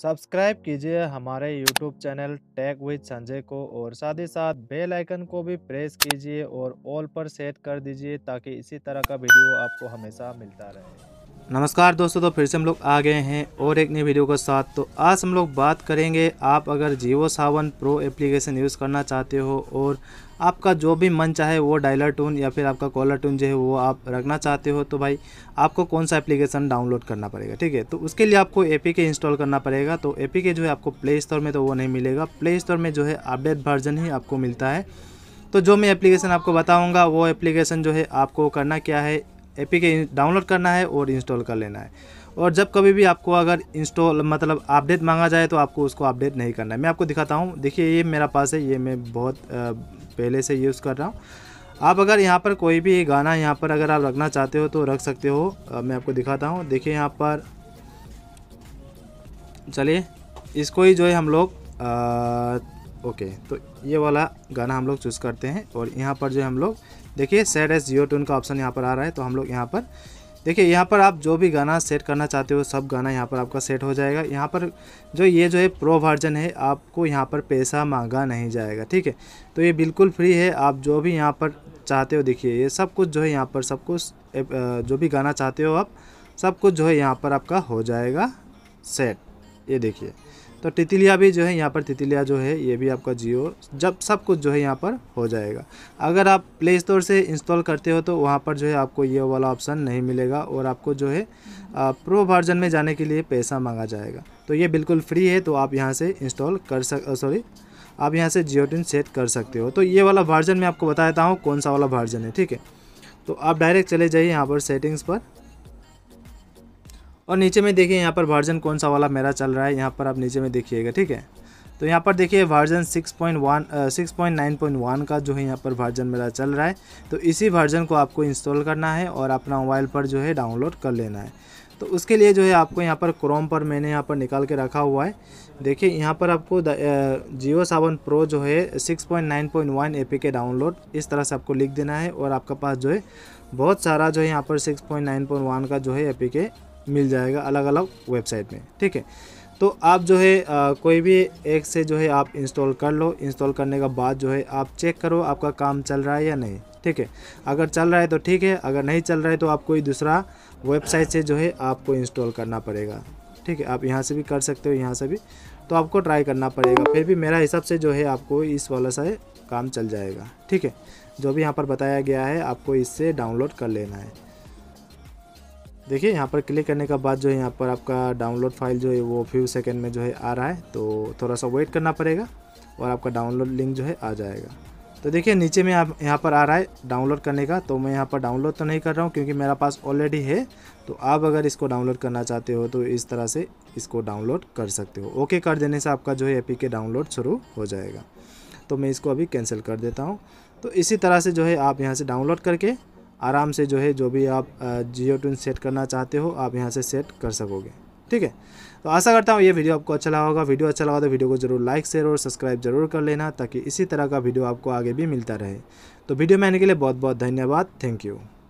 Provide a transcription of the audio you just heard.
subscribe कीजिए हमारे YouTube channel tech with Sanjay को और साथ ही साथ बेल आइकन को भी प्रेस कीजिए और ऑल पर सेट कर दीजिए ताकि इसी तरह का वीडियो आपको हमेशा मिलता रहे नमस्कार दोस्तों तो फिर से हम लोग आ गए हैं और एक नई वीडियो के साथ तो आज हम लोग बात करेंगे आप अगर Jio Saavn pro application use करना चाहते हो और आपका जो भी मन चाहे वो डायलर टून या फिर आपका कॉलर टून जो है वो आप रखना चाहते हो तो भाई आपको कौन सा एप्लीकेशन डाउनलोड करना पड़ेगा ठीक है तो उसके लिए आपको ए के इंस्टॉल करना पड़ेगा तो ए के जो है आपको प्ले स्टोर में तो वो नहीं मिलेगा प्ले स्टोर में जो है अपडेट वर्जन ही आपको मिलता है तो जो मैं एप्लीकेशन आपको बताऊंगा वो एप्लीकेशन जो है आपको करना क्या है ए पी डाउनलोड करना है और इंस्टॉल कर लेना है और जब कभी भी आपको अगर इंस्टॉल मतलब अपडेट मांगा जाए तो आपको उसको अपडेट नहीं करना है मैं आपको दिखाता हूँ देखिए ये मेरा पास है ये मैं बहुत पहले से यूज़ कर रहा हूँ आप अगर यहाँ पर कोई भी गाना यहाँ पर अगर आप रखना चाहते हो तो रख सकते हो मैं आपको दिखाता हूँ देखिए यहाँ पर चलिए इसको ही जो है हम लोग ओके तो ये वाला गाना हम लोग चूज़ करते हैं और यहाँ पर जो हम लोग देखिए सेट एस जियो टून का ऑप्शन यहाँ पर आ रहा है तो हम लोग यहाँ पर देखिए यहाँ पर आप जो भी गाना सेट करना चाहते हो सब गाना यहाँ पर आपका सेट हो जाएगा यहाँ पर जो ये जो है प्रो वर्जन है आपको यहाँ पर पैसा मांगा नहीं जाएगा ठीक है तो ये बिल्कुल फ्री है आप जो भी यहाँ पर चाहते हो देखिए ये सब कुछ जो है यहाँ पर सब कुछ जो भी गाना चाहते हो आप सब कुछ जो है यहाँ पर आपका हो जाएगा सेट ये देखिए तो तितलिया भी जो है यहाँ पर तितलिया जो है ये भी आपका जियो जब सब कुछ जो है यहाँ पर हो जाएगा अगर आप प्ले स्टोर से इंस्टॉल करते हो तो वहाँ पर जो है आपको ये वाला ऑप्शन नहीं मिलेगा और आपको जो है प्रो वर्जन में जाने के लिए पैसा मांगा जाएगा तो ये बिल्कुल फ्री है तो आप यहाँ से इंस्टॉल कर सक सॉरी आप यहाँ से जियो टिन सेट कर सकते हो तो ये वाला वर्जन मैं आपको बता देता हूँ कौन सा वाला वर्जन है ठीक है तो आप डायरेक्ट चले जाइए यहाँ पर सेटिंग्स पर और नीचे में देखिए यहाँ पर वर्जन कौन सा वाला मेरा चल रहा है यहाँ पर आप नीचे में देखिएगा ठीक है तो यहाँ पर देखिए वर्जन 6.1 6.9.1 का जो है यहाँ पर वर्जन मेरा चल रहा है तो इसी वर्जन को आपको इंस्टॉल करना है और अपना मोबाइल पर जो है डाउनलोड कर लेना है तो उसके लिए जो है आपको यहाँ पर क्रोम पर मैंने यहाँ पर निकाल के रखा हुआ है देखिए यहाँ पर आपको जियो सावन प्रो जो है 6.9.1 ए के डाउनलोड इस तरह से आपको लिख देना है और आपका पास जो है बहुत सारा जो है यहाँ पर 6.9.1 का जो है ए के मिल जाएगा अलग अलग वेबसाइट में ठीक है तो आप जो है आ, कोई भी एक से जो है आप इंस्टॉल कर लो इंस्टॉल करने के बाद जो है आप चेक करो आपका काम चल रहा है या नहीं ठीक है अगर चल रहा है तो ठीक है अगर नहीं चल रहा है तो आप कोई दूसरा वेबसाइट से जो है आपको इंस्टॉल करना पड़ेगा ठीक है आप यहाँ से भी कर सकते हो यहाँ से भी तो आपको ट्राई करना पड़ेगा फिर भी मेरा हिसाब से जो है आपको इस वाला सा काम चल जाएगा ठीक है जो भी यहाँ पर बताया गया है आपको इससे डाउनलोड कर लेना है देखिए यहाँ पर क्लिक करने का बाद जो है यहाँ पर आपका डाउनलोड फाइल जो है वो फ्यू सेकेंड में जो है आ रहा है तो थोड़ा सा वेट करना पड़ेगा और आपका डाउनलोड लिंक जो है आ जाएगा तो देखिए नीचे में आप यहाँ पर आ रहा है डाउनलोड करने का तो मैं यहाँ पर डाउनलोड तो नहीं कर रहा हूँ क्योंकि मेरा पास ऑलरेडी है तो आप अगर इसको डाउनलोड करना चाहते हो तो इस तरह से इसको डाउनलोड कर सकते हो ओके कर देने से आपका जो है एपी के डाउनलोड शुरू हो जाएगा तो मैं इसको अभी कैंसिल कर देता हूँ तो इसी तरह से जो है आप यहाँ से डाउनलोड करके आराम से जो है जो भी आप जियो ट्यून सेट करना चाहते हो आप यहाँ से सेट कर सकोगे ठीक है तो आशा करता हूँ ये वीडियो आपको अच्छा लगा होगा वीडियो अच्छा लगा तो वीडियो को जरूर लाइक शेयर और सब्सक्राइब जरूर कर लेना ताकि इसी तरह का वीडियो आपको आगे भी मिलता रहे तो वीडियो में आने के लिए बहुत बहुत धन्यवाद थैंक यू